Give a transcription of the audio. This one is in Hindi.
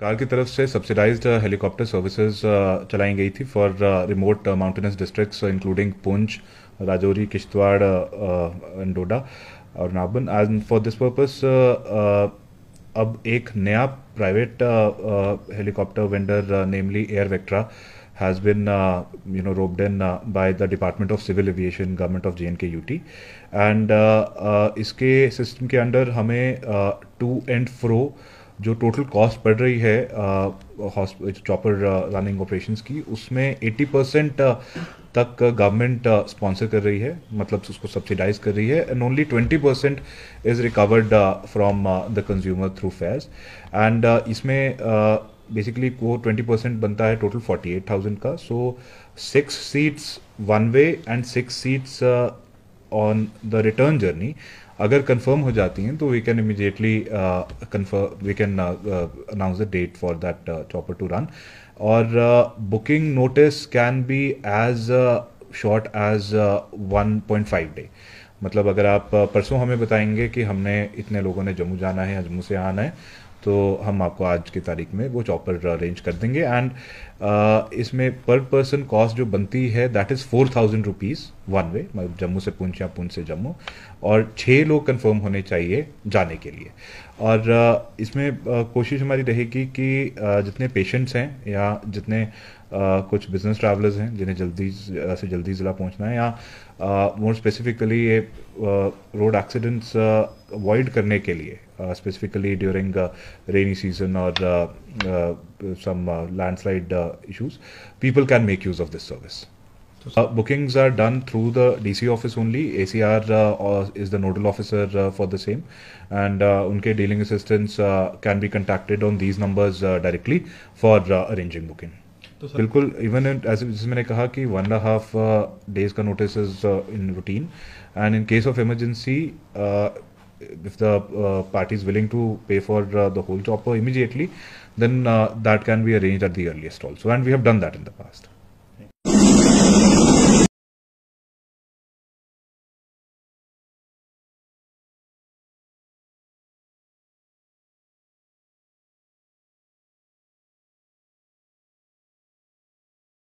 कार की तरफ से सब्सिडाइज्ड हेलीकॉप्टर सर्विसेज चलाई गई थी for remote mountainous districts including Poonch Rajouri Kishtwar and Doda और नाबन एंड फॉर दिस पर्पस अब एक नया private helicopter vendor namely Air Vectra has been you know know roped by the Department of Civil Aviation Government of J of JNK UT and uh, uh, इसके सिस्टम के अंडर हमें टू एंड फ्रो जो टोटल कॉस्ट पड़ रही है चॉपर रनिंग ऑपरेशन की उसमें 80 परसेंट तक गवर्नमेंट स्पॉन्सर कर रही है मतलब उसको सब्सिडाइज कर रही है and only 20 percent is recovered from the consumer through fares and इसमें बेसिकली वो 20 परसेंट बनता है टोटल 48,000 का so six seats one way and six seats on the return journey अगर कन्फर्म हो जाती हैं तो we can immediately confirm we can announce the date for that chopper to run और booking notice can be as short as one point five day मतलब अगर आप uh, परसों हमें बताएंगे कि हमने इतने लोगों ने जम्मू जाना है जम्मू से आना है तो हम आपको आज की तारीख में वो चॉपर अरेंज कर देंगे एंड uh, इसमें पर पर्सन कॉस्ट जो बनती है that is four thousand rupees one way मतलब जम्मू से पूंछ या पूंछ से जम्मू और छः लोग कंफर्म होने चाहिए जाने के लिए और uh, इसमें uh, कोशिश हमारी रहेगी कि जितने पेशेंट्स हैं या जितने कुछ बिजनेस ट्रैवलर्स हैं जिन्हें जल्दी से जल्दी ज़िला पहुंचना है या मोर स्पेसिफिकली ये रोड एक्सीडेंट्स अवॉइड करने के लिए Uh, specifically during uh, rainy season or uh, some landslide issues, people can make use of this service. Uh, bookings are done through the DC office only. ACR uh, is the nodal officer uh, for the same, and uh, unke dealing assistants can be contacted on these numbers directly for arranging booking. बिल्कुल इवन एज जिसमें मैंने कहा कि वन एंड हाफ डेज का notice is in routine and in case of if the uh, party is willing to pay for uh, the whole chopper immediately, then uh, that can be arranged at the earliest also. And we have done that in the past.